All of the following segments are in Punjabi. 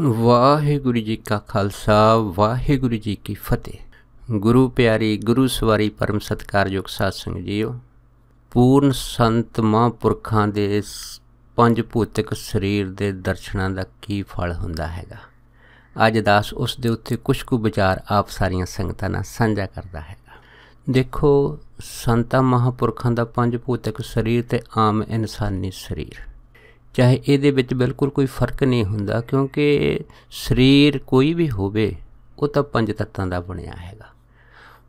ਵਾਹਿਗੁਰੂ ਜੀ ਕਾ ਖਾਲਸਾ ਵਾਹਿਗੁਰੂ ਜੀ ਕੀ ਫਤਿਹ ਗੁਰੂ ਪਿਆਰੀ ਗੁਰੂ ਸਵਾਰੀ ਪਰਮ ਸਤਕਾਰਯੋਗ ਸਾਧ ਸੰਗਤ ਜੀਓ ਪੂਰਨ ਸੰਤ ਮਹਾਂਪੁਰਖਾਂ ਦੇ ਪੰਜ ਭੂਤਿਕ ਸਰੀਰ ਦੇ ਦਰਸ਼ਨਾਂ ਦਾ ਕੀ ਫਲ ਹੁੰਦਾ ਹੈਗਾ ਅੱਜ ਦਾਸ ਉਸ ਦੇ ਉੱਤੇ ਕੁਝ ਕੁ ਵਿਚਾਰ ਆਪ ਸਾਰੀਆਂ ਸੰਗਤਾਂ ਨਾਲ ਸਾਂਝਾ ਕਰਦਾ ਹੈਗਾ ਦੇਖੋ ਸੰਤਾ ਮਹਾਂਪੁਰਖਾਂ ਦਾ ਪੰਜ ਭੂਤਿਕ ਸਰੀਰ ਤੇ ਆਮ ਇਨਸਾਨੀ ਸਰੀਰ ਚਾਹੇ ਇਹਦੇ ਵਿੱਚ ਬਿਲਕੁਲ ਕੋਈ ਫਰਕ ਨਹੀਂ ਹੁੰਦਾ ਕਿਉਂਕਿ ਸਰੀਰ ਕੋਈ ਵੀ ਹੋਵੇ ਉਹ ਤਾਂ ਪੰਜ ਤੱਤਾਂ ਦਾ ਬਣਿਆ ਹੈਗਾ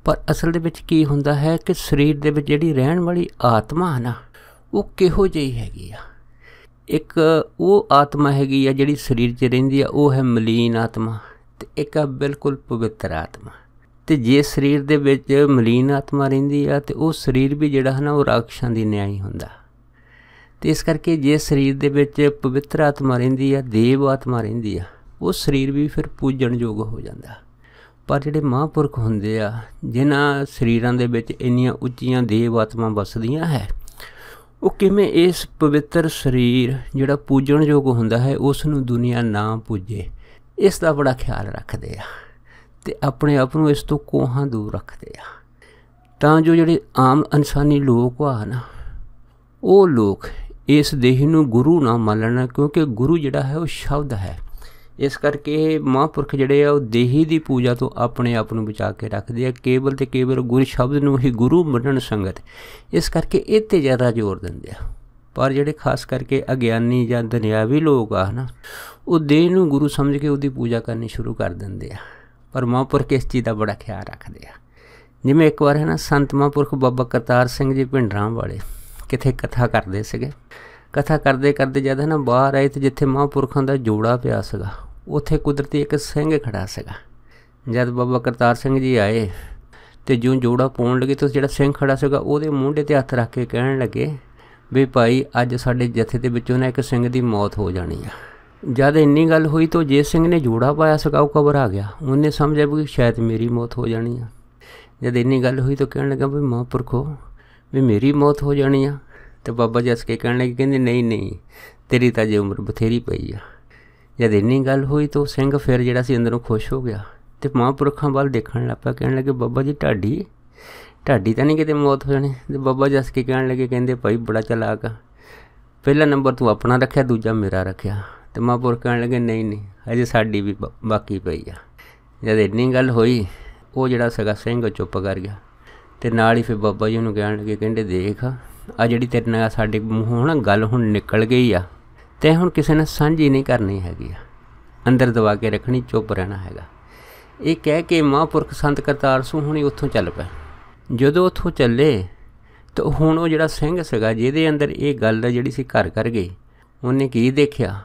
ਪਰ ਅਸਲ ਦੇ ਵਿੱਚ ਕੀ ਹੁੰਦਾ ਹੈ ਕਿ ਸਰੀਰ ਦੇ ਵਿੱਚ ਜਿਹੜੀ ਰਹਿਣ ਵਾਲੀ ਆਤਮਾ ਹੈ ਨਾ ਉਹ ਕਿਹੋ ਜਿਹੀ ਹੈਗੀ ਆ ਇੱਕ ਉਹ ਆਤਮਾ ਹੈਗੀ ਆ ਜਿਹੜੀ ਸਰੀਰ 'ਚ ਰਹਿੰਦੀ ਆ ਉਹ ਹੈ ਮਲੀਨ ਆਤਮਾ ਤੇ ਇੱਕ ਆ ਬਿਲਕੁਲ ਪਵਿੱਤਰ ਆਤਮਾ ਤੇ ਜੇ ਸਰੀਰ ਦੇ ਵਿੱਚ ਮਲੀਨ ਆਤਮਾ ਰਹਿੰਦੀ ਆ ਤੇ ਉਹ ਸਰੀਰ ਵੀ ਜਿਹੜਾ ਹੈ ਨਾ ਉਹ ਰਾਖਸ਼ਾਂ ਦੀ ਨਿਆਈ ਹੁੰਦਾ ਤੇ ਇਸ ਕਰਕੇ ਜੇ ਸਰੀਰ ਦੇ ਵਿੱਚ ਪਵਿੱਤਰ ਆਤਮਾ ਰਹਿੰਦੀ ਆ ਦੇਵ ਆਤਮਾ ਰਹਿੰਦੀ ਆ ਉਹ ਸਰੀਰ ਵੀ ਫਿਰ ਪੂਜਣ ਯੋਗ ਹੋ ਜਾਂਦਾ ਪਰ ਜਿਹੜੇ ਮਹਾਂਪੁਰਖ ਹੁੰਦੇ ਆ ਜਿਨ੍ਹਾਂ ਸਰੀਰਾਂ ਦੇ ਵਿੱਚ ਇੰਨੀਆਂ ਉੱਚੀਆਂ ਦੇਵ ਆਤਮਾ ਵਸਦੀਆਂ ਹੈ ਉਹ ਕਿਵੇਂ ਇਸ ਪਵਿੱਤਰ ਸਰੀਰ ਜਿਹੜਾ ਪੂਜਣ ਯੋਗ ਹੁੰਦਾ ਹੈ ਉਸ ਨੂੰ ਦੁਨੀਆ ਨਾ ਪੂਜੇ ਇਸ ਦਾ ਬੜਾ ਖਿਆਲ ਰੱਖਦੇ ਆ ਤੇ ਆਪਣੇ ਆਪ ਨੂੰ ਇਸ ਤੋਂ ਕੋਹਾਂ ਦੂਰ ਰੱਖਦੇ ਆ ਤਾਂ ਜੋ ਜਿਹੜੇ ਆਮ ਇਨਸਾਨੀ ਲੋਕ ਆ ਨਾ ਉਹ ਲੋਕ ਇਸ ਦੇਹ ਨੂੰ ਗੁਰੂ ਨਾ ਮੰਨਣਾ ਕਿਉਂਕਿ ਗੁਰੂ ਜਿਹੜਾ ਹੈ ਉਹ ਸ਼ਬਦ ਹੈ ਇਸ ਕਰਕੇ ਮਹਾਂਪੁਰਖ ਜਿਹੜੇ ਆ ਉਹ ਦੇਹੀ ਦੀ ਪੂਜਾ ਤੋਂ ਆਪਣੇ ਆਪ ਨੂੰ ਬਚਾ ਕੇ ਰੱਖਦੇ ਆ ਕੇਵਲ ਤੇ ਕੇਵਲ ਗੁਰ ਸ਼ਬਦ ਨੂੰ ਹੀ ਗੁਰੂ ਮੰਨਣ ਸੰਗਤ ਇਸ ਕਰਕੇ ਇਹ ਤੇ ਜ਼ਿਆਦਾ ਜ਼ੋਰ ਦਿੰਦੇ ਆ ਪਰ ਜਿਹੜੇ ਖਾਸ ਕਰਕੇ ਅਗਿਆਨੀ ਜਾਂ ਦੁਨਿਆਵੀ ਲੋਕ ਆ ਹਨਾ ਉਹ ਦੇਹ ਨੂੰ ਗੁਰੂ ਸਮਝ ਕੇ ਉਹਦੀ ਪੂਜਾ ਕਰਨੀ ਸ਼ੁਰੂ ਕਰ ਦਿੰਦੇ ਆ ਪਰ ਮਹਾਂਪੁਰਖ ਇਸ ਚੀਜ਼ ਦਾ ਬੜਾ ਖਿਆਲ ਰੱਖਦੇ ਆ ਜਿਵੇਂ ਇੱਕ ਵਾਰ ਹੈ ਨਾ ਸੰਤ ਮਹਾਂਪੁਰਖ ਬਾਬਾ ਕਰਤਾਰ ਸਿੰਘ ਜੀ ਭਿੰਡਰਾਂ ਵਾਲੇ ਕਿਥੇ ਕਥਾ ਕਰਦੇ ਸੀਗੇ ਕਥਾ ਕਰਦੇ ਕਰਦੇ ਜਦ ਹਨ ਬਾਹਰ ਆਏ ਤੇ ਜਿੱਥੇ ਮਹਾਂਪੁਰਖਾਂ ਦਾ ਜੋੜਾ ਪਿਆ ਸੀਗਾ ਉੱਥੇ ਕੁਦਰਤੀ ਇੱਕ ਸਿੰਘ ਖੜਾ ਸੀਗਾ ਜਦ ਬਾਬਾ ਕਰਤਾਰ ਸਿੰਘ ਜੀ ਆਏ ਤੇ ਜੂੰ ਜੋੜਾ ਪਾਉਣ ਲੱਗੇ ਤੇ ਜਿਹੜਾ ਸਿੰਘ ਖੜਾ ਸੀਗਾ ਉਹਦੇ ਮੂੰਹ ਤੇ ਹੱਥ ਰੱਖ ਕੇ ਕਹਿਣ ਲੱਗੇ ਵੀ ਭਾਈ ਅੱਜ ਸਾਡੇ ਜਥੇ ਦੇ ਵਿੱਚੋਂ ਨਾ ਇੱਕ ਸਿੰਘ ਦੀ ਮੌਤ ਹੋ ਜਾਣੀ ਆ ਜਦ ਇੰਨੀ ਗੱਲ ਹੋਈ ਤਾਂ ਜੇ ਸਿੰਘ ਨੇ ਜੋੜਾ ਪਾਇਆ ਸੀਗਾ ਉਹ ਕਬਰ ਆ ਗਿਆ ਉਹਨੇ ਸਮਝਿਆ ਵੀ ਸ਼ਾਇਦ ਮੇਰੀ ਮੌਤ ਹੋ ਜਾਣੀ ਆ ਜਦ ਇੰਨੀ ਗੱਲ ਹੋਈ ਤਾਂ ਕਹਿਣ ਲੱਗਾ ਵੀ ਮਹਾਂਪੁਰਖੋ ਵੀ ਮੇਰੀ ਮੌਤ ਹੋ ਜਾਣੀ ਆ ਤੇ ਬਾਬਾ ਜੱਸ ਕੇ ਕਹਿਣ ਲੱਗੇ ਕਹਿੰਦੇ ਨਹੀਂ ਨਹੀਂ ਤੇਰੀ ਤਾਂ ਜੇ ਉਮਰ ਬਥੇਰੀ ਪਈ ਆ ਜਦ ਇੰਨੀ ਗੱਲ ਹੋਈ ਤਾਂ ਸਿੰਘ ਫਿਰ ਜਿਹੜਾ ਸੀ ਅੰਦਰੋਂ ਖੁਸ਼ ਹੋ ਗਿਆ ਤੇ ਮਹਾਂਪੁਰਖਾਂ ਵੱਲ ਦੇਖਣ ਲੱਪਾ ਕਹਿਣ ਲੱਗੇ ਬਾਬਾ ਜੀ ਢਾਡੀ ਢਾਡੀ ਤਾਂ ਨਹੀਂ ਕਿਤੇ ਮੌਤ ਹੋ ਜਾਣੀ ਤੇ ਬਾਬਾ ਜੱਸ ਕੇ ਕਹਿਣ ਲੱਗੇ ਕਹਿੰਦੇ ਭਾਈ ਬੜਾ ਚਲਾਕ ਆ ਪਹਿਲਾ ਨੰਬਰ ਤੂੰ ਆਪਣਾ ਰੱਖਿਆ ਦੂਜਾ ਮੇਰਾ ਰੱਖਿਆ ਤੇ ਮਹਾਂਪੁਰਖ ਕਹਿਣ ਲੱਗੇ ਨਹੀਂ ਨਹੀਂ ਅਜੇ ਸਾਡੀ ਵੀ ਬਾਕੀ ਪਈ ਆ ਜਦ ਇੰਨੀ ਗੱਲ ਹੋਈ ਉਹ ਜਿਹੜਾ ਸਗਾ ਸਿੰਘ ਚੁੱਪ ਕਰ ਗਿਆ ਤੇ ਨਾਲ ਹੀ ਫਿਰ ਬਾਬਾ ਜੀ ਉਹਨੂੰ ਕਹਿਣ ਲੱਗੇ ਕਹਿੰਦੇ ਦੇਖ ਆ ਜਿਹੜੀ ਤੇਰੇ ਨਾਲ ਸਾਡੇ ਮੂੰਹੋਂ ਨਾ ਗੱਲ ਹੁਣ ਨਿਕਲ ਗਈ ਆ ਤੇ ਹੁਣ ਕਿਸੇ ਨਾਲ ਸਾਂਝੀ ਨਹੀਂ ਕਰਨੀ ਹੈਗੀ ਆ ਅੰਦਰ ਦਬਾ ਕੇ ਰੱਖਣੀ ਚੁੱਪ ਰਹਿਣਾ ਹੈਗਾ ਇਹ ਕਹਿ ਕੇ ਮਹਾਂਪੁਰਖ ਸੰਤ ਕਰਤਾਰ ਸਿੰਘ ਹੁਣੀ ਉੱਥੋਂ ਚੱਲ ਪਏ ਜਦੋਂ ਉੱਥੋਂ ਚੱਲੇ ਤਾਂ ਹੁਣ ਉਹ ਜਿਹੜਾ ਸਿੰਘ ਸੀਗਾ ਜਿਹਦੇ ਅੰਦਰ ਇਹ ਗੱਲ ਜਿਹੜੀ ਸੀ ਘਰ ਕਰ ਗਈ ਉਹਨੇ ਕੀ ਦੇਖਿਆ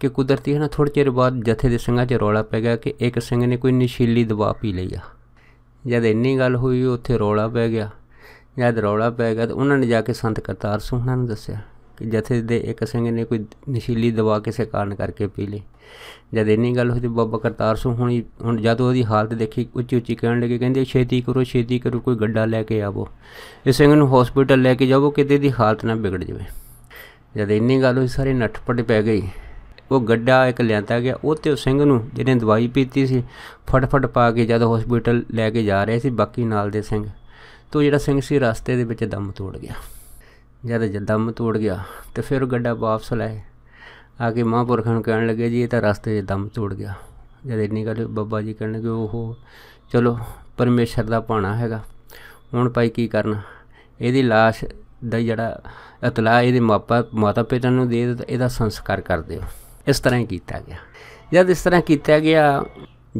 ਕਿ ਕੁਦਰਤੀ ਹੈ ਨਾ ਥੋੜੇ ਚਿਰ ਬਾਅਦ ਜਥੇ ਦੇ ਸਿੰਘਾਂ 'ਚ ਰੌਲਾ ਪੈ ਗਿਆ ਕਿ ਇੱਕ ਸਿੰਘ ਨੇ ਕੋਈ ਨਸ਼ੀਲੀ ਦਵਾ ਪੀ ਲਈ ਆ ਜਦ ਇੰਨੀ ਗੱਲ ਹੋਈ ਉੱਥੇ ਰੌਲਾ ਪੈ ਗਿਆ ਜਦ ਰੌਲਾ ਪੈ ਗਿਆ ਤਾਂ ਉਹਨਾਂ ਨੇ ਜਾ ਕੇ ਸੰਤ ਕਰਤਾਰ ਸਿੰਘ ਨੂੰ ਦੱਸਿਆ ਕਿ ਜਥੇ ਦੇ ਇੱਕ ਸਿੰਘ ਨੇ ਕੋਈ ਨਸ਼ੀਲੀ ਦਵਾ ਕਿਸੇ ਕਾਰਨ ਕਰਕੇ ਪੀ ਲਈ ਜਦ ਇੰਨੀ ਗੱਲ ਹੋਈ ਤੇ ਬਾਬਾ ਕਰਤਾਰ ਸਿੰਘ ਹੁਣੀ ਹੁਣ ਜਦ ਉਹਦੀ ਹਾਲਤ ਦੇਖੀ ਉੱਚੀ ਉੱਚੀ ਕਹਿਣ ਲੱਗੇ ਕਹਿੰਦੇ ਛੇਤੀ ਕਰੋ ਛੇਤੀ ਕਰੋ ਕੋਈ ਗੱਡਾ ਲੈ ਕੇ ਆਵੋ ਇਸ ਸਿੰਘ ਨੂੰ ਹਸਪੀਟਲ ਲੈ ਕੇ ਜਾਵੋ ਕਿਤੇ ਦੀ ਹਾਲਤ ਨਾ ਵਿਗੜ ਜਾਵੇ ਜਦ ਇੰਨੀ ਗੱਲ ਹੋਈ ਸਾਰੇ ਨੱਠਪਟ ਪੈ ਗਈ ਉਹ ਗੱਡਾ ਇੱਕ ਲਿਆਂਦਾ ਗਿਆ ਉਹ ਤੇ ਸਿੰਘ ਨੂੰ ਜਿਹਨੇ ਦਵਾਈ ਪੀਤੀ ਸੀ ਫਟਫਟ ਪਾ ਕੇ ਜਦ ਹਸਪੀਟਲ ਲੈ ਕੇ ਜਾ ਰਹੇ ਸੀ ਬਾਕੀ ਨਾਲ ਦੇ ਸਿੰਘ ਤੋਂ ਜਿਹੜਾ ਸਿੰਘ ਸੀ ਰਸਤੇ ਦੇ ਵਿੱਚ ਦਮ ਤੋੜ ਗਿਆ ਜਦ ਦਮ ਤੋੜ ਗਿਆ ਤੇ ਫਿਰ ਗੱਡਾ ਵਾਪਸ ਲਾਏ ਆ ਕੇ ਮਹਾਂਪੁਰਖਾਂ ਨੂੰ ਕਹਿਣ ਲੱਗੇ ਜੀ ਇਹ ਤਾਂ ਰਸਤੇ 'ਚ ਦਮ ਤੋੜ ਗਿਆ ਜਦ ਇੰਨੀ ਗੱਲ ਬੱਬਾ ਜੀ ਕਹਿਣ ਲੱਗੇ ਉਹ ਚਲੋ ਪਰਮੇਸ਼ਰ ਦਾ ਪਾਣਾ ਹੈਗਾ ਹੁਣ ਭਾਈ ਕੀ ਕਰਨਾ ਇਹਦੀ লাশ ਦਾ ਜਿਹੜਾ ਇਤਲਾ ਇਹਦੇ ਮਾਪਾ ਮਾਤਾ ਪਿਤਾ ਨੂੰ ਦੇ ਇਹਦਾ ਸੰਸਕਾਰ ਕਰ ਦਿਓ ਇਸ ਤਰ੍ਹਾਂ ਹੀ ਕੀਤਾ ਗਿਆ ਜਦ ਇਸ ਤਰ੍ਹਾਂ ਕੀਤਾ ਗਿਆ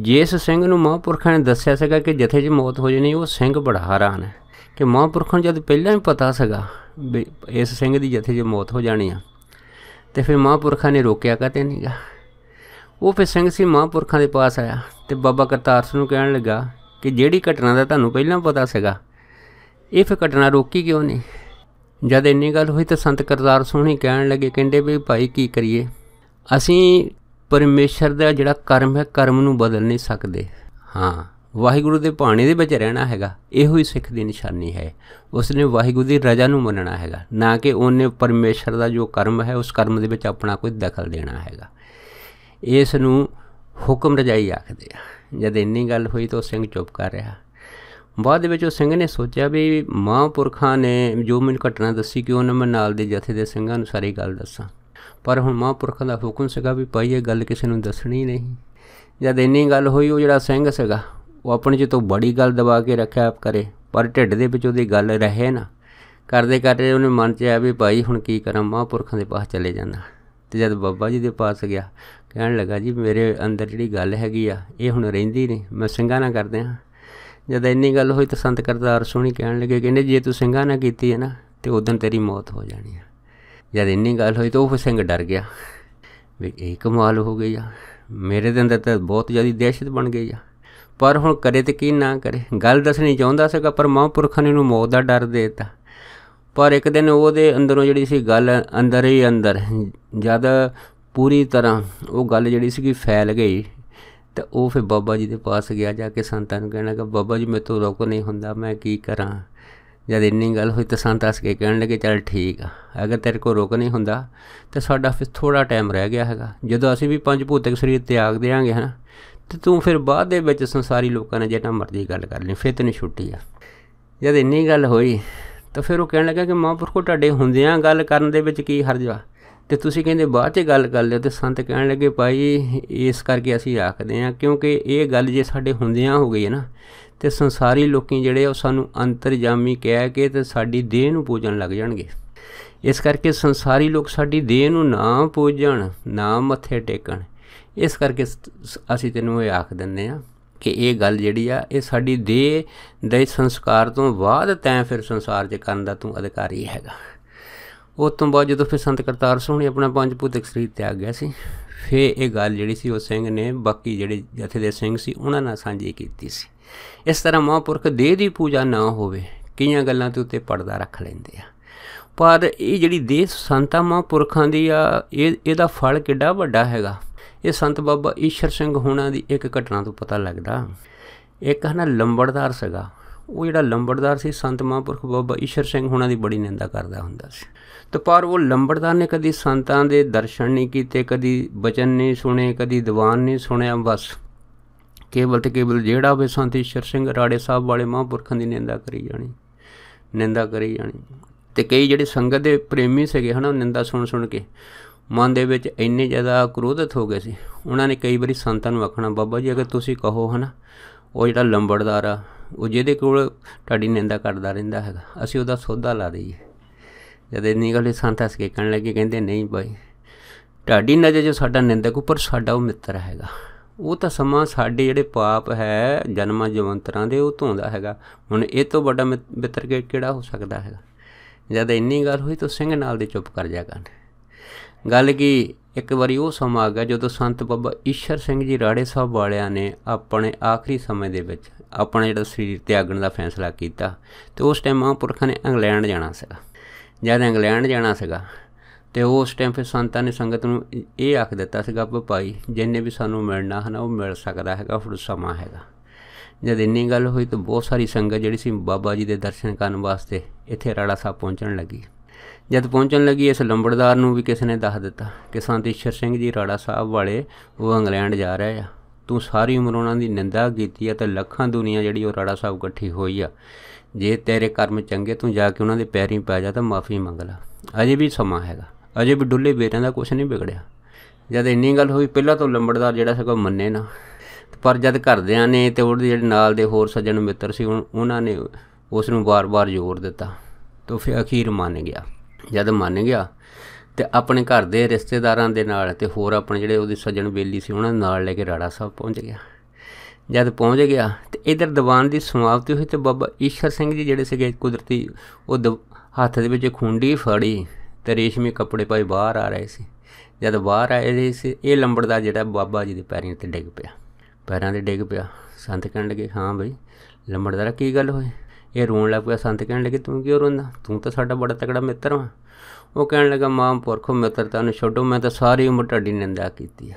ਜੇਸ ਸਿੰਘ ਨੂੰ ਮਹਾਂਪੁਰਖਾਂ ਨੇ ਦੱਸਿਆ ਸੀਗਾ ਕਿ ਜਥੇ ਜੀ ਮੌਤ ਹੋ ਜਣੀ ਉਹ ਸਿੰਘ ਬੜਾ ਹੈਰਾਨ ਹੈ ਕਿ ਮਹਾਂਪੁਰਖਾਂ ਨੂੰ ਜਦ ਪਹਿਲਾਂ ਹੀ ਪਤਾ ਸੀਗਾ ਵੀ ਇਸ ਸਿੰਘ ਦੀ ਜਥੇ ਜੀ ਮੌਤ ਹੋ ਜਾਣੀ ਆ ਤੇ ਫਿਰ ਮਹਾਂਪੁਰਖਾਂ ਨੇ ਰੋਕਿਆ ਕਦੇ ਨਹੀਂਗਾ ਉਹ ਫਿਰ ਸਿੰਘ ਸੀ ਮਹਾਂਪੁਰਖਾਂ ਦੇ ਪਾਸ ਆਇਆ ਤੇ ਬਾਬਾ ਕਰਤਾਰ ਸਿੰਘ ਨੂੰ ਕਹਿਣ ਲੱਗਾ ਕਿ ਜਿਹੜੀ ਘਟਨਾ ਦਾ ਤੁਹਾਨੂੰ ਪਹਿਲਾਂ ਪਤਾ ਸੀਗਾ ਇਹ ਫਿਰ ਘਟਨਾ ਰੋਕੀ ਕਿਉਂ ਨਹੀਂ ਜਦ ਇੰਨੀ ਗੱਲ ਹੋਈ ਤਾਂ ਸੰਤ ਕਰਤਾਰ ਸਿੰਘ ਨੇ ਕਹਿਣ ਲੱਗੇ ਕਹਿੰਦੇ ਵੀ ਭਾਈ ਕੀ ਕਰੀਏ ਅਸੀਂ ਪਰਮੇਸ਼ਰ ਦਾ ਜਿਹੜਾ ਕਰਮ ਹੈ ਕਰਮ ਨੂੰ ਬਦਲ ਨਹੀਂ ਸਕਦੇ ਹਾਂ ਵਾਹਿਗੁਰੂ ਦੇ ਬਾਣੀ ਦੇ ਵਿੱਚ ਰਹਿਣਾ ਹੈਗਾ ਇਹੋ ਹੀ ਸਿੱਖ ਦੀ ਨਿਸ਼ਾਨੀ ਹੈ ਉਸਨੇ ਵਾਹਿਗੁਰੂ ਦੀ ਰਜ਼ਾ ਨੂੰ ਮੰਨਣਾ ਹੈਗਾ ਨਾ ਕਿ ਉਹਨੇ ਪਰਮੇਸ਼ਰ ਦਾ ਜੋ ਕਰਮ ਹੈ ਉਸ ਕਰਮ ਦੇ ਵਿੱਚ ਆਪਣਾ ਕੋਈ ਦਖਲ ਦੇਣਾ ਹੈਗਾ ਇਸ ਨੂੰ ਹੁਕਮ ਰਜਾਈ ਆਖਦੇ ਆ ਜਦ ਇੰਨੀ ਗੱਲ ਹੋਈ ਤਾਂ ਸਿੰਘ ਚੁੱਪ ਕਰ ਰਿਹਾ ਬਾਅਦ ਵਿੱਚ ਉਹ ਸਿੰਘ ਨੇ ਸੋਚਿਆ ਵੀ ਮਹਾਂਪੁਰਖਾਂ ਨੇ ਜੋ ਮੈਨੂੰ ਘਟਨਾ ਦੱਸੀ ਕਿ ਉਹਨਾਂ ਮੈਂ ਨਾਲ ਦੇ ਜਥੇ ਦੇ ਸਿੰਘਾਂ ਨੂੰ ਸਾਰੀ ਗੱਲ ਦੱਸਾਂ ਪਰ ਹੁਣ ਮਹਾਂਪੁਰਖਾਂ ਦਾ ਹੁਕਮ ਸੀਗਾ ਵੀ ਭਾਈ ਇਹ ਗੱਲ ਕਿਸੇ ਨੂੰ ਦੱਸਣੀ ਨਹੀਂ ਜਦ ਇੰਨੀ ਗੱਲ ਹੋਈ ਉਹ ਜਿਹੜਾ ਸਿੰਘ ਸੀਗਾ ਉਹ ਆਪਣੇ ਚ ਤੋਂ ਬੜੀ ਗੱਲ ਦਬਾ ਕੇ ਰੱਖਿਆ ਆਪ ਕਰੇ ਪਰ ਢਿੱਡ ਦੇ ਵਿੱਚ ਉਹਦੀ ਗੱਲ ਰਹੇ ਨਾ ਕਰਦੇ ਕਰਦੇ ਉਹਨੇ ਮਨ 'ਚ ਆਇਆ ਵੀ ਭਾਈ ਹੁਣ ਕੀ ਕਰਾਂ ਮਹਾਂਪੁਰਖਾਂ ਦੇ ਪਾਸ ਚਲੇ ਜਾਂਦਾ ਤੇ ਜਦ ਬਾਬਾ ਜੀ ਦੇ ਪਾਸ ਗਿਆ ਕਹਿਣ ਲੱਗਾ ਜੀ ਮੇਰੇ ਅੰਦਰ ਜਿਹੜੀ ਗੱਲ ਹੈਗੀ ਆ ਇਹ ਹੁਣ ਰਹਿੰਦੀ ਨਹੀਂ ਮੈਂ ਸਿੰਘਾਂ ਨਾਲ ਕਰਦੇ ਹਾਂ ਜਦ ਇੰਨੀ ਗੱਲ ਹੋਈ ਤਾਂ ਸੰਤ ਕਰਤਾਰ ਸੁਣੀ ਕਹਿਣ ਲੱਗੇ ਕਹਿੰਦੇ ਜੇ ਤੂੰ ਸਿੰਘਾਂ ਨਾਲ ਕੀਤੀ ਹੈ ਨਾ ਤੇ ਉਦੋਂ ਤੇਰੀ ਮੌਤ ਹੋ ਜਾਣੀ ਹੈ ਜਦ ਇੰਨੀ ਗੱਲ ਹੋਈ ਤਾਂ ਉਹ ਸਿੰਘ ਡਰ ਗਿਆ ਵੀ ਇਹ ਕਮਾਲ ਹੋ ਗਈ ਆ ਮੇਰੇ ਦੇ ਅੰਦਰ ਤਾਂ ਬਹੁਤ ਜ਼ਿਆਦਾ ਦਹਿਸ਼ਤ ਬਣ ਗਈ ਆ ਪਰ ਹੁਣ ਕਰੇ ਤੇ ਕੀ ਨਾ ਕਰੇ ਗੱਲ ਦੱਸਣੀ ਚਾਹੁੰਦਾ ਸੀਗਾ ਪਰ ਮਹਾਂਪੁਰਖਾਂ ਨੇ ਉਹਨੂੰ ਮੌਤ ਦਾ ਡਰ ਦੇਤਾ ਪਰ ਇੱਕ ਦਿਨ ਉਹਦੇ ਅੰਦਰੋਂ ਜਿਹੜੀ ਸੀ ਗੱਲ ਅੰਦਰ ਹੀ ਅੰਦਰ ਜਦ ਪੂਰੀ ਤਰ੍ਹਾਂ ਉਹ ਗੱਲ ਜਿਹੜੀ ਸੀ ਕਿ ਫੈਲ ਗਈ ਤਾਂ ਉਹ ਫਿਰ ਬਾਬਾ ਜੀ ਦੇ ਪਾਸ ਗਿਆ ਜਾ ਕੇ ਸੰਤਾਂ ਨੂੰ ਕਹਿਣਾ ਕਿ ਬਾਬਾ ਜੀ ਮੇਰੇ ਤੋਂ ਰੁਕ ਨਹੀਂ ਹੁੰਦਾ ਮੈਂ ਕੀ ਕਰਾਂ ਜਦ ਇੰਨੀ ਗੱਲ ਹੋਈ ਤਾਂ ਸੰਤ ਹੱਸ ਕੇ ਕਹਿਣ ਲੱਗੇ ਚੱਲ ਠੀਕ ਆ ਅਗਰ ਤੇਰੇ ਕੋ ਰੁਕ ਨਹੀਂ ਹੁੰਦਾ ਤੇ ਸਾਡਾ ਫਿਰ ਥੋੜਾ ਟਾਈਮ ਰਹਿ ਗਿਆ ਹੈਗਾ ਜਦੋਂ ਅਸੀਂ ਵੀ ਪੰਜ ਭੂਤਿਕ ਸਰੀਰ ਤਿਆਗ ਦੇਾਂਗੇ ਹਨਾ ਤੇ ਤੂੰ ਫਿਰ ਬਾਅਦ ਦੇ ਵਿੱਚ ਸੰਸਾਰੀ ਲੋਕਾਂ ਨਾਲ ਜਿਹੜਾ ਮਰਜ਼ੀ ਗੱਲ ਕਰ ਲਈ ਫਿਰ ਤੈਨੂੰ ਛੁੱਟੀ ਆ ਜਦ ਇੰਨੀ ਗੱਲ ਹੋਈ ਤਾਂ ਫਿਰ ਉਹ ਕਹਿਣ ਲੱਗਾ ਕਿ ਮਹਾਂਪੁਰਖੋ ਤੁਹਾਡੇ ਹੁੰਦਿਆਂ ਗੱਲ ਕਰਨ ਦੇ ਵਿੱਚ ਕੀ ਹਰਜ ਆ ਤੇ ਤੁਸੀਂ ਕਹਿੰਦੇ ਬਾਅਦ 'ਚ ਗੱਲ ਕਰ ਲਿਓ ਤੇ ਸੰਤ ਕਹਿਣ ਲੱਗੇ ਭਾਈ ਇਸ ਕਰਕੇ ਅਸੀਂ ਆਖਦੇ ਆ ਕਿਉਂਕਿ ਇਹ ਗੱਲ ਜੇ ਸਾਡੇ ਹੁੰਦਿਆਂ ਹੋ ਗਈ ਹੈ ਨਾ ਤੇ ਸੰਸਾਰੀ ਲੋਕੀ ਜਿਹੜੇ ਉਹ ਸਾਨੂੰ ਅੰਤਰਜਾਮੀ ਕਹਿ ਕੇ ਤੇ ਸਾਡੀ ਦੇਹ ਨੂੰ ਪੂਜਣ ਲੱਗ ਜਾਣਗੇ ਇਸ ਕਰਕੇ ਸੰਸਾਰੀ ਲੋਕ ਸਾਡੀ ਦੇਹ ਨੂੰ ਨਾ ਪੂਜਣ ਨਾ ਮੱਥੇ ਟੇਕਣ ਇਸ ਕਰਕੇ ਅਸੀਂ ਤੈਨੂੰ ਇਹ ਆਖ ਦਿੰਨੇ ਆ ਕਿ ਇਹ ਗੱਲ ਜਿਹੜੀ ਆ ਇਹ ਸਾਡੀ ਦੇਹ ਦੇ ਸੰਸਕਾਰ ਤੋਂ ਬਾਅਦ ਤੈਂ ਫਿਰ ਸੰਸਾਰ 'ਚ ਕਰਨ ਦਾ ਤੂੰ ਅਧਿਕਾਰੀ ਹੈਗਾ ਉਹ ਤੋਂ ਬਾਅਦ ਜਦੋਂ ਫਿਰ ਸੰਤ ਕਰਤਾਰ ਸੋਹਣੀ ਆਪਣਾ ਪੰਜ ਪੁੱਤਕ ਸਰੀਰ ਤਿਆਗ ਗਿਆ ਸੀ ਫੇ ਇਹ ਗੱਲ ਜਿਹੜੀ ਸੀ ਉਹ ਸਿੰਘ ਨੇ ਬਾਕੀ ਜਿਹੜੇ ਜਥੇ ਦੇ ਸਿੰਘ ਸੀ ਉਹਨਾਂ ਨਾਲ ਸਾਂਝੀ ਕੀਤੀ ਸੀ ਇਸ ਤਰ੍ਹਾਂ ਮਹਾਂਪੁਰਖ ਦੇਹ ਦੀ ਪੂਜਾ ਨਾ ਹੋਵੇ ਕਈਆਂ ਗੱਲਾਂ ਤੇ ਉੱਤੇ ਪਰਦਾ ਰੱਖ ਲੈਂਦੇ ਆ ਪਰ ਇਹ ਜਿਹੜੀ ਦੇਹ ਸੰਤਾਂ ਮਹਾਂਪੁਰਖਾਂ ਦੀ ਆ ਇਹ ਇਹਦਾ ਫਲ ਕਿੱਡਾ ਵੱਡਾ ਹੈਗਾ ਇਹ ਸੰਤ ਬਾਬਾ ਈਸ਼ਰ ਸਿੰਘ ਹੋਣਾ ਦੀ ਇੱਕ ਘਟਨਾ ਤੋਂ ਪਤਾ ਲੱਗਦਾ ਇੱਕ ਹਨਾ ਲੰਬੜਦਾਰ ਸੀਗਾ ਉਹ ਜਿਹੜਾ ਲੰਬੜਦਾਰ ਸੀ ਸੰਤ ਮਹਾਂਪੁਰਖ ਬਾਬਾ ਈਸ਼ਰ ਸਿੰਘ ਹੋਣਾ ਦੀ ਬੜੀ ਨਿੰਦਾ ਕਰਦਾ ਹੁੰਦਾ ਸੀ ਤੇ ਪਰ ਉਹ ਲੰਬੜਦਾਰ ਨੇ ਕਦੀ ਸੰਤਾਂ ਦੇ ਦਰਸ਼ਨ ਨਹੀਂ ਕੀਤੇ ਕਦੀ ਬਚਨ ਨਹੀਂ ਸੁਣੇ ਕਦੀ ਦੀਵਾਨ ਨਹੀਂ ਸੁਣਿਆ ਬਸ ਕੇਵਲ ਤੇ ਕੇਵਲ ਜਿਹੜਾ ਵੇ ਸੰਤੀ ਸ਼ਰ ਸਿੰਘ ਰਾੜੇ ਸਾਹਿਬ ਵਾਲੇ ਮਹਾਂਪੁਰਖਾਂ ਦੀ ਨਿੰਦਾ ਕਰੀ ਜਾਣੀ ਨਿੰਦਾ ਕਰੀ ਜਾਣੀ ਤੇ ਕਈ ਜਿਹੜੇ ਸੰਗਤ ਦੇ ਪ੍ਰੇਮੀ ਸੀਗੇ ਹਨਾ ਨਿੰਦਾ ਸੁਣ ਸੁਣ ਕੇ ਮਨ ਦੇ ਵਿੱਚ ਇੰਨੇ ਜ਼ਿਆਦਾ ਕ੍ਰੋਧਿਤ ਹੋ ਗਏ ਸੀ ਉਹਨਾਂ ਨੇ ਕਈ ਵਾਰੀ ਸੰਤਾਂ ਨੂੰ ਆਖਣਾ ਬਾਬਾ ਜੀ ਅਗਰ ਤੁਸੀਂ ਕਹੋ ਹਨਾ ਉਹ ਜਿਹੜਾ ਲੰਬੜਦਾਰ ਆ ਉਹ ਜਿਹਦੇ ਕੋਲ ਤੁਹਾਡੀ ਨਿੰਦਾ ਕਰਦਾ ਰਹਿੰਦਾ ਹੈਗਾ ਅਸੀਂ ਉਹਦਾ ਸੌਦਾ ਲਾ ਦਈਏ ਜਦ ਇੰਨੀ ਗੱਲ ਸੰਤ ਹੱਸ ਕੇ ਕਹਿਣ ਲੱਗੇ ਕਹਿੰਦੇ ਨਹੀਂ ਭਾਈ ਤੁਹਾਡੀ ਨਜ਼ਰ ਜੋ ਸਾਡਾ ਨਿੰਦਕ ਉੱਪਰ ਸਾਡਾ ਉਹ ਮਿੱਤਰ ਹੈਗਾ ਉਹ ਤਾਂ ਸਮਾਂ ਸਾਡੇ ਜਿਹੜੇ ਪਾਪ ਹੈ ਜਨਮਾਂ ਜਵੰਤਰਾਂ ਦੇ ਉਹ ਧੋਂਦਾ ਹੈਗਾ ਹੁਣ ਇਹ ਤੋਂ ਵੱਡਾ ਬਿੱਤਰ ਕਿਹੜਾ ਹੋ ਸਕਦਾ ਹੈਗਾ ਜਦ ਇੰਨੀ ਗੱਲ ਹੋਈ ਤਾਂ ਸਿੰਘ ਨਾਲ ਦੇ ਚੁੱਪ ਕਰ ਜਾ ਗੱਲ ਕੀ ਇੱਕ ਵਾਰੀ ਉਹ ਸਮਾਂ ਆ ਗਿਆ ਜਦੋਂ ਸੰਤ ਬਾਬਾ ਈਸ਼ਰ ਸਿੰਘ ਜੀ ਰਾੜੇ ਸਾਹਿਬ ਵਾਲਿਆਂ ਨੇ ਆਪਣੇ ਆਖਰੀ ਸਮੇਂ ਦੇ ਵਿੱਚ ਆਪਣਾ ਜਿਹੜਾ ਸਰੀਰ ਤਿਆਗਣ ਦਾ ਫੈਸਲਾ ਕੀਤਾ ਤੇ ਉਸ ਟਾਈਮ ਮਹਾਂਪੁਰਖਾਂ ਨੇ ਇੰਗਲੈਂਡ ਜਾਣਾ ਸੀਗਾ ਜਦ ਇੰਗਲੈਂਡ ਜਾਣਾ ਸੀਗਾ ਤੇ ਉਸ ਟਾਈਮ ਫਿਰ ਸੰਤਾਂ ਨੇ ਸੰਗਤ ਨੂੰ ਇਹ ਆਖ ਦਿੱਤਾ ਸੀਗਾ ਵੀ ਭਾਈ ਜਿੰਨੇ ਵੀ ਸਾਨੂੰ ਮਿਲਣਾ ਹਨਾ ਉਹ ਮਿਲ ਸਕਦਾ ਹੈਗਾ ਫਿਰ ਸਮਾਂ ਹੈਗਾ ਜਦ ਇੰਨੀ ਗੱਲ ਹੋਈ ਤਾਂ ਬਹੁਤ ਸਾਰੀ ਸੰਗਤ ਜਿਹੜੀ ਸੀ ਬਾਬਾ ਜੀ ਦੇ ਦਰਸ਼ਨ ਕਰਨ ਵਾਸਤੇ ਇੱਥੇ ਰਾੜਾ ਸਾਹਿਬ ਪਹੁੰਚਣ ਲੱਗੀ ਜਦ ਪਹੁੰਚਣ ਲੱਗੀ ਇਸ ਲੰਬੜਦਾਰ ਨੂੰ ਵੀ ਕਿਸੇ ਨੇ ਦੱਸ ਦਿੱਤਾ ਕਿ ਸੰਤ ਸਿੰਘ ਜੀ ਰਾੜਾ ਸਾਹਿਬ ਵਾਲੇ ਉਹ ਇੰਗਲੈਂਡ ਜਾ ਰਹੇ ਆ ਤੂੰ ਸਾਰੀ ਉਮਰ ਉਹਨਾਂ ਦੀ ਨਿੰਦਾ ਕੀਤੀ ਆ ਤੇ ਲੱਖਾਂ ਦੁਨੀਆ ਜਿਹੜੀ ਉਹ ਰਾੜਾ ਸਾਹਿਬ ਇਕੱਠੀ ਹੋਈ ਆ ਜੇ ਤੇਰੇ ਕਰਮ ਚੰਗੇ ਤੂੰ ਜਾ ਕੇ ਉਹਨਾਂ ਦੇ ਪੈਰੀਂ ਪੈ ਜਾ ਤਾਂ ਮਾਫੀ ਮੰਗ ਲੈ ਅਜੇ ਵੀ ਸਮਾਂ ਹੈਗਾ ਅਜੇ ਵੀ ਡੁੱਲੇ ਬੇਰਾਂ ਦਾ ਕੁਝ ਨਹੀਂ ਵਿਗੜਿਆ ਜਦ ਇੰਨੀ ਗੱਲ ਹੋਈ ਪਹਿਲਾਂ ਤੋਂ ਲੰਬੜਦਾਰ ਜਿਹੜਾ ਸਗੋਂ ਮੰਨੇ ਨਾ ਪਰ ਜਦ ਕਰਦਿਆਂ ਨੇ ਤੇ ਉਹਦੇ ਜਿਹੜੇ ਨਾਲ ਦੇ ਹੋਰ ਸੱਜਣ ਮਿੱਤਰ ਸੀ ਉਹਨਾਂ ਨੇ ਉਸ ਨੂੰ ਵਾਰ-ਵਾਰ ਜ਼ੋਰ ਦਿੱਤਾ ਤਾਂ ਫਿਰ ਅਖੀਰ ਮੰਨ ਗਿਆ ਜਦ ਮੰਨ ਗਿਆ ਤੇ ਆਪਣੇ ਘਰ ਦੇ ਰਿਸ਼ਤੇਦਾਰਾਂ ਦੇ ਨਾਲ ਤੇ ਹੋਰ ਆਪਣੇ ਜਿਹੜੇ ਉਹਦੇ ਸੱਜਣ ਬੇਲੀ ਸੀ ਉਹਨਾਂ ਨਾਲ ਲੈ ਕੇ ਰਾੜਾ ਸਾਹਿਬ ਪਹੁੰਚ ਗਿਆ ਜਦ ਪਹੁੰਚ ਗਿਆ ਤੇ ਇਧਰ ਦੀਵਾਨ ਦੀ ਸਮਾਪਤੀ ਹੋਈ ਤੇ ਬਾਬਾ ਈਸ਼ਰ ਸਿੰਘ ਜੀ ਜਿਹੜੇ ਸੀਗੇ ਕੁਦਰਤੀ ਉਹ ਹੱਥ ਦੇ ਵਿੱਚ ਖੁੰਡੀ ਫੜੀ ਤੇ ਰੇਸ਼ਮੀ ਕੱਪੜੇ ਪਾਏ ਬਾਹਰ ਆ ਰਹੇ ਸੀ ਜਦ ਬਾਹਰ ਆਏ ਰਹੇ ਸੀ ਇਹ ਦਾ ਜਿਹੜਾ ਬਾਬਾ ਜੀ ਦੇ ਪੈਰੀਂ ਉੱਤੇ ਡਿੱਗ ਪਿਆ ਪੈਰਾਂ ਦੇ ਡਿੱਗ ਪਿਆ ਸੰਤ ਕਹਿਣ ਲੱਗੇ ਹਾਂ ਬਈ ਦਾ ਕੀ ਗੱਲ ਹੋਈ ਇਹ ਰੋਣ ਲੱਗ ਪਿਆ ਸੰਤ ਕਹਿਣ ਲੱਗੇ ਤੂੰ ਕਿਉਂ ਰੋਂਦਾ ਤੂੰ ਤਾਂ ਸਾਡਾ ਬੜਾ ਤਕੜਾ ਮਿੱਤਰ ਵਾ ਉਹ ਕਹਿਣ ਲੱਗਾ ਮਾਂ ਪੁਰਖੋ ਮਿੱਤਰਤਾ ਨੂੰ ਛੱਡੋ ਮੈਂ ਤਾਂ ਸਾਰੀ ਉਮਰ ਤੁਹਾਡੀ ਨਿੰਦਾ ਕੀਤੀ ਆ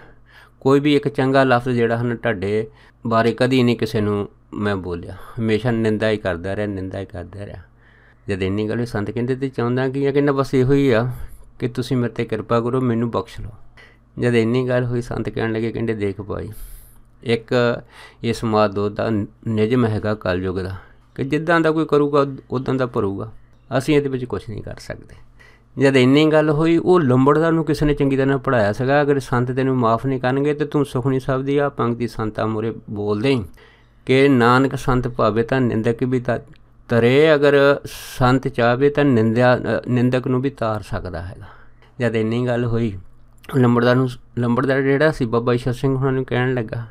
ਕੋਈ ਵੀ ਇੱਕ ਚੰਗਾ ਲਫ਼ਜ਼ ਜਿਹੜਾ ਹਨ ਤੁਹਾਡੇ ਬਾਰੇ ਕਦੀ ਨਹੀਂ ਕਿਸੇ ਨੂੰ ਮੈਂ ਬੋਲਿਆ ਹਮੇਸ਼ਾ ਨਿੰਦਾ ਹੀ ਕਰਦਾ ਰਿਹਾ ਨਿੰਦਾ ਹੀ ਕਰਦਾ ਰਿਹਾ ਜਦ ਇੰਨੀ ਗੱਲ ਸੰਤ ਕਹਿੰਦੇ ਤੇ ਚਾਹੁੰਦਾ ਕਿ ਇਹ ਕਹਿੰਦਾ ਬਸ ਇਹੋ ਹੀ ਆ ਕਿ ਤੁਸੀਂ ਮੇਰੇ ਤੇ ਕਿਰਪਾ ਕਰੋ ਮੈਨੂੰ ਬਖਸ਼ ਲਓ ਜਦ ਇੰਨੀ ਗੱਲ ਹੋਈ ਸੰਤ ਕਹਿਣ ਲੱਗੇ ਕਹਿੰਦੇ ਦੇਖ ਭਾਈ ਇੱਕ ਇਸ ਦੋ ਦਾ ਨਿਜਮ ਹੈਗਾ ਕਲਯੁਗ ਦਾ ਕਿ ਜਿੱਦਾਂ ਦਾ ਕੋਈ ਕਰੂਗਾ ਉਦਾਂ ਦਾ ਭਰੂਗਾ ਅਸੀਂ ਇਹਦੇ ਵਿੱਚ ਕੁਝ ਨਹੀਂ ਕਰ ਸਕਦੇ ਜਦ ਇੰਨੀ ਗੱਲ ਹੋਈ ਉਹ ਲੰਬੜਦਾਰ ਨੂੰ ਕਿਸੇ ਨੇ ਚੰਗੀ ਤਰ੍ਹਾਂ ਪੜਾਇਆ ਸੀਗਾ ਅਗਰ ਸੰਤ ਤੈਨੂੰ ਮਾਫ ਨਹੀਂ ਕਰਨਗੇ ਤੇ ਤੂੰ ਸੁਖਣੀ ਸਾਹਿਬ ਦੀ ਆ ਪੰਕਤੀ ਸੰਤਾ ਮੂਰੇ ਬੋਲਦੇ ਕਿ ਨਾਨਕ ਸੰਤ ਭਾਵੇ ਤਾਂ ਨਿੰਦਕ ਵੀ ਤਰੇ ਅਗਰ ਸੰਤ ਚਾਵੇ ਤਾਂ ਨਿੰਦਿਆ ਨਿੰਦਕ ਨੂੰ ਵੀ ਤਾਰ ਸਕਦਾ ਹੈਗਾ ਜਦ ਇੰਨੀ ਗੱਲ ਹੋਈ ਲੰਬੜਦਾਰ ਨੂੰ ਲੰਬੜਦਾਰ ਜਿਹੜਾ ਸੀ ਬਾਬਾ ਈਸ਼ਰ ਸਿੰਘ ਉਹਨਾਂ ਨੂੰ ਕਹਿਣ ਲੱਗਾ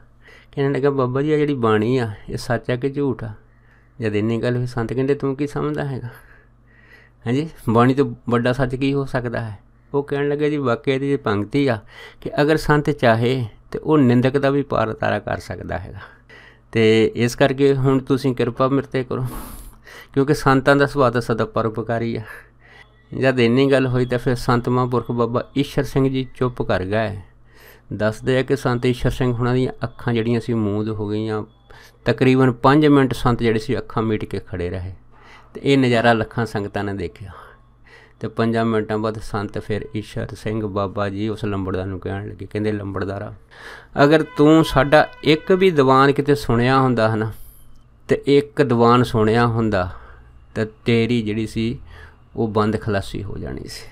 ਕਹਿਣ ਲੱਗਾ ਬਾਬਾ ਜੀ ਆ ਜਿਹੜੀ ਬਾਣੀ ਆ ਇਹ ਸੱਚ ਆ ਕਿ ਝੂਠ ਆ ਜਦ ਇੰਨੀ ਗੱਲ ਹੋਈ ਸੰਤ ਕਹਿੰਦੇ ਤੂੰ ਕੀ ਸਮਝਦਾ ਹੈਗਾ ਹਾਂਜੀ ਬਾਣੀ ਤੋਂ ਵੱਡਾ ਸੱਚ ਕੀ ਹੋ ਸਕਦਾ ਹੈ ਉਹ ਕਹਿਣ ਲੱਗਾ ਜੀ ਵਾਕਿਆ ਦੀ ਪੰਕਤੀ ਆ ਕਿ ਅਗਰ ਸੰਤ ਚਾਹੇ ਤੇ ਉਹ ਨਿੰਦਕ ਦਾ ਵੀ ਪਾਰ ਤਾਰਾ ਕਰ ਸਕਦਾ ਹੈਗਾ ਤੇ ਇਸ ਕਰਕੇ ਹੁਣ ਤੁਸੀਂ ਕਿਰਪਾ ਮਿਰਤੇ ਕਰੋ ਕਿਉਂਕਿ ਸੰਤਾਂ ਦਾ ਸੁਭਾਅ ਤਾਂ ਸਦਾ ਪਰਉਪਕਾਰੀ ਆ ਜਦ ਇੰਨੀ ਗੱਲ ਹੋਈ ਤਾਂ ਫਿਰ ਸੰਤ ਮਹਾਂਪੁਰਖ ਬਾਬਾ ਈਸ਼ਰ ਸਿੰਘ ਜੀ ਚੁੱਪ ਕਰ ਗਏ ਦੱਸਦੇ ਆ ਕਿ ਸੰਤ ਈਸ਼ਰ ਸਿੰਘ ਹੁਣਾਂ ਦੀਆਂ ਅੱਖਾਂ ਜਿਹੜੀਆਂ ਸੀ ਮੂਦ ਹੋ ਗਈਆਂ ਤਕਰੀਬਨ 5 ਮਿੰਟ ਸੰਤ ਜਿਹੜੇ ਸੀ ਅੱਖਾਂ ਮੀਟ ਕੇ ਖੜੇ ਰਹੇ ਤੇ ਇਹ ਨਜ਼ਾਰਾ ਲੱਖਾਂ ਸੰਗਤਾਂ ਨੇ ਦੇਖਿਆ ਤੇ 5 ਮਿੰਟਾਂ ਬਾਅਦ ਸੰਤ ਫਿਰ ਈਸ਼ਰ ਸਿੰਘ ਬਾਬਾ ਜੀ ਉਸ ਲੰਬੜਦਾਰ ਨੂੰ ਕਹਿਣ ਲੱਗੇ ਕਹਿੰਦੇ ਲੰਬੜਦਾਰਾ ਅਗਰ ਤੂੰ ਸਾਡਾ ਇੱਕ ਵੀ ਦੀਵਾਨ ਕਿਤੇ ਸੁਣਿਆ ਹੁੰਦਾ ਹਨਾ ਤੇ ਇੱਕ ਦੀਵਾਨ ਸੁਣਿਆ ਹੁੰਦਾ ਤਾਂ ਤੇਰੀ ਜਿਹੜੀ ਸੀ ਉਹ ਬੰਦ ਖਲਾਸੀ ਹੋ ਜਾਣੀ ਸੀ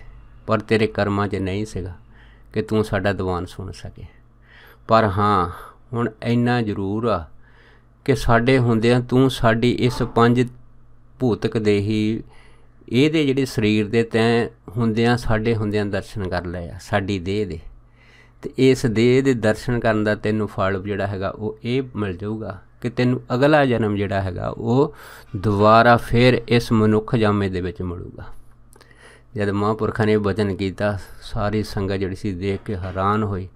ਪਰ ਤੇਰੇ ਕਰਮਾਂ 'ਚ ਨਹੀਂ ਸੀਗਾ ਕਿ ਤੂੰ ਸਾਡਾ ਦੀਵਾਨ ਸੁਣ ਸਕੇ ਪਰ ਹਾਂ ਹੁਣ ਇੰਨਾ ਜ਼ਰੂਰ ਆ ਕਿ ਸਾਡੇ ਹੁੰਦਿਆਂ ਤੂੰ ਸਾਡੀ ਇਸ ਪੰਜ ਭੂਤਕ ਦੇਹੀ ਇਹਦੇ ਜਿਹੜੇ ਸਰੀਰ ਦੇ ਤੈਂ ਹੁੰਦਿਆਂ ਸਾਡੇ ਹੁੰਦਿਆਂ ਦਰਸ਼ਨ ਕਰ ਆ ਸਾਡੀ ਦੇਹ ਦੇ ਤੇ ਇਸ ਦੇਹ ਦੇ ਦਰਸ਼ਨ ਕਰਨ ਦਾ ਤੈਨੂੰ ਫਲ ਜਿਹੜਾ ਹੈਗਾ ਉਹ ਇਹ ਮਿਲ ਜਾਊਗਾ ਕਿ ਤੈਨੂੰ ਅਗਲਾ ਜਨਮ ਜਿਹੜਾ ਹੈਗਾ ਉਹ ਦੁਬਾਰਾ ਫੇਰ ਇਸ ਮਨੁੱਖ ਜਾਮੇ ਦੇ ਵਿੱਚ ਮਿਲੂਗਾ ਜਦ ਮਹਾਂਪੁਰਖਾਂ ਨੇ ਬਚਨ ਕੀਤਾ ਸਾਰੀ ਸੰਗਤ ਜਿਹੜੀ ਸੀ ਦੇਖ ਕੇ ਹੈਰਾਨ ਹੋਈ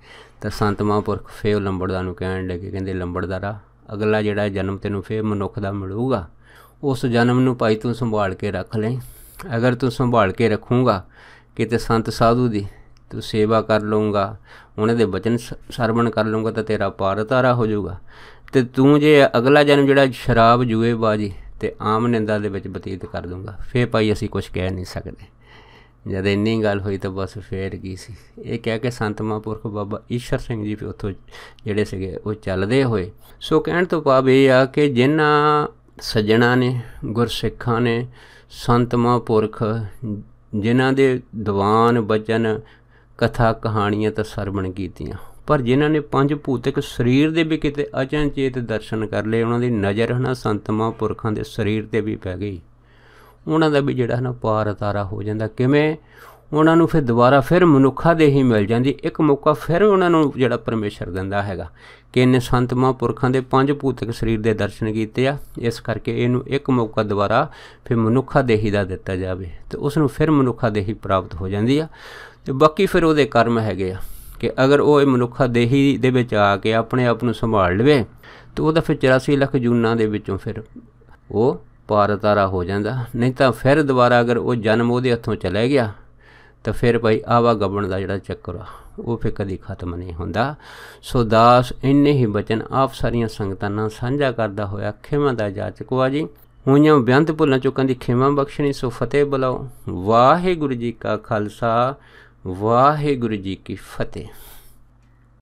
ਤਾਂ ਸੰਤ ਮਹਾਂਪੁਰਖ ਫੇਰ ਲੰਬੜਦਾਰ ਨੂੰ ਕਹਿਣ ਲੱਗੇ ਕਹਿੰਦੇ ਲੰਬੜਦਾਰਾ ਅਗਲਾ ਜਿਹੜਾ ਜਨਮ ਤੈਨੂੰ ਫੇਰ ਮਨੁੱਖ ਦਾ ਮਿਲੂਗਾ ਉਸ ਜਨਮ ਨੂੰ ਭਾਈ ਤੂੰ ਸੰਭਾਲ ਕੇ ਰੱਖ ਲੈ ਅਗਰ ਤੂੰ ਸੰਭਾਲ ਕੇ ਰੱਖੂਗਾ ਕਿਤੇ ਸੰਤ ਸਾਧੂ ਦੀ ਤੂੰ ਸੇਵਾ ਕਰ ਲਊਗਾ ਉਹਨਾਂ ਦੇ ਬਚਨ ਸਰਵਣ ਕਰ ਲਊਗਾ ਤਾਂ ਤੇਰਾ ਪਾਰ ਤਾਰਾ ਹੋ ਜਾਊਗਾ ਤੇ ਤੂੰ ਜੇ ਅਗਲਾ ਜਨਮ ਜਿਹੜਾ ਸ਼ਰਾਬ ਜੂਏਬਾਜੀ ਤੇ ਆਮ ਨਿੰਦਾ ਦੇ ਵਿੱਚ ਬਤੀਤ ਕਰ ਦੂੰਗਾ ਫੇਰ ਭਾਈ ਅਸੀਂ ਕੁਝ ਕਹਿ ਨਹੀਂ ਸਕਦੇ ਜਦ ਇੰਨੀ ਗੱਲ ਹੋਈ ਤਾਂ ਬਸ ਫੇਰ ਕੀ ਸੀ ਇਹ ਕਹਿ ਕੇ ਸੰਤ ਮਹਾਂਪੁਰਖ ਬਾਬਾ ਈਸ਼ਰ ਸਿੰਘ ਜੀ ਵੀ ਉੱਥੋਂ ਜਿਹੜੇ ਸੀਗੇ ਉਹ ਚੱਲਦੇ ਹੋਏ ਸੋ ਕਹਿਣ ਤੋਂ ਭਾਵ ਇਹ ਆ ਕਿ ਜਿਨ੍ਹਾਂ ਸੱਜਣਾ ਨੇ ਗੁਰਸਿੱਖਾਂ ਨੇ ਸੰਤ ਮਹਾਂਪੁਰਖ ਜਿਨ੍ਹਾਂ ਦੇ ਦੀਵਾਨ ਬਚਨ ਕਥਾ ਕਹਾਣੀਆਂ ਤਾਂ ਸਰਵਣ ਕੀਤੀਆਂ ਪਰ ਜਿਨ੍ਹਾਂ ਨੇ ਪੰਜ ਭੂਤਿਕ ਸਰੀਰ ਦੇ ਵੀ ਕਿਤੇ ਅਚਨਚੇਤ ਦਰਸ਼ਨ ਕਰ ਲਏ ਉਹਨਾਂ ਦੀ ਨਜ਼ਰ ਹਨਾ ਸੰਤਮਾ ਪੁਰਖਾਂ ਦੇ ਸਰੀਰ ਤੇ ਵੀ ਪੈ ਗਈ ਉਹਨਾਂ ਦਾ ਵੀ ਜਿਹੜਾ ਹਨਾ ਪਾਰ ਉਤਾਰਾ ਹੋ ਜਾਂਦਾ ਕਿਵੇਂ ਉਹਨਾਂ ਨੂੰ ਫਿਰ ਦੁਬਾਰਾ ਫਿਰ ਮਨੁੱਖਾ ਦੇ ਹੀ ਮਿਲ ਜਾਂਦੀ ਇੱਕ ਮੌਕਾ ਫਿਰ ਉਹਨਾਂ ਨੂੰ ਜਿਹੜਾ ਪਰਮੇਸ਼ਰ ਦਿੰਦਾ ਹੈਗਾ ਕਿ ਇਹਨੇ ਸੰਤ ਮਹਾਂਪੁਰਖਾਂ ਦੇ ਪੰਜ ਭੂਤਿਕ ਸਰੀਰ ਦੇ ਦਰਸ਼ਨ ਕੀਤੇ ਆ ਇਸ ਕਰਕੇ ਇਹਨੂੰ ਇੱਕ ਮੌਕਾ ਦੁਬਾਰਾ ਫਿਰ ਮਨੁੱਖਾ ਦੇਹੀ ਦਾ ਦਿੱਤਾ ਜਾਵੇ ਤੇ ਉਸ ਨੂੰ ਫਿਰ ਮਨੁੱਖਾ ਦੇਹੀ ਪ੍ਰਾਪਤ ਹੋ ਜਾਂਦੀ ਆ ਤੇ ਬਾਕੀ ਫਿਰ ਉਹਦੇ ਕਰਮ ਹੈਗੇ ਆ ਕਿ ਅਗਰ ਉਹ ਇਹ ਮਨੁੱਖਾ ਦੇਹੀ ਦੇ ਵਿੱਚ ਆ ਕੇ ਆਪਣੇ ਆਪ ਨੂੰ ਸੰਭਾਲ ਲਵੇ ਤੇ ਉਹਦਾ ਫਿਰ 84 ਲੱਖ ਜੂਨਾਂ ਦੇ ਵਿੱਚੋਂ ਫਿਰ ਉਹ ਪਾਰਤਾਰਾ ਹੋ ਜਾਂਦਾ ਨਹੀਂ ਤਾਂ ਫਿਰ ਦੁਬਾਰਾ ਅਗਰ ਉਹ ਜਨਮ ਉਹਦੇ ਹੱਥੋਂ ਚਲੇ ਗਿਆ ਤਾਂ ਫਿਰ ਭਾਈ ਆਵਾ ਗੱਬਣ ਦਾ ਜਿਹੜਾ ਚੱਕਰ ਆ ਉਹ ਫਿਰ ਕਦੀ ਖਤਮ ਨਹੀਂ ਹੁੰਦਾ ਸੋ ਦਾਸ ਇੰਨੇ ਹੀ ਬਚਨ ਆਪ ਸਾਰੀਆਂ ਸੰਗਤਾਂ ਨਾਲ ਸਾਂਝਾ ਕਰਦਾ ਹੋਇਆ ਖਿਮਾ ਦਾ ਜਾਚਕਵਾ ਜੀ ਹੋਈਆਂ ਬਿਆੰਤ ਭੁੱਲਾਂ ਚੁੱਕਾਂ ਦੀ ਖਿਮਾ ਬਖਸ਼ਣੀ ਸੋ ਫਤਿਹ ਬੁਲਾਓ ਵਾਹਿਗੁਰੂ ਜੀ ਕਾ ਖਾਲਸਾ ਵਾਹਿਗੁਰੂ ਜੀ ਕੀ ਫਤਿਹ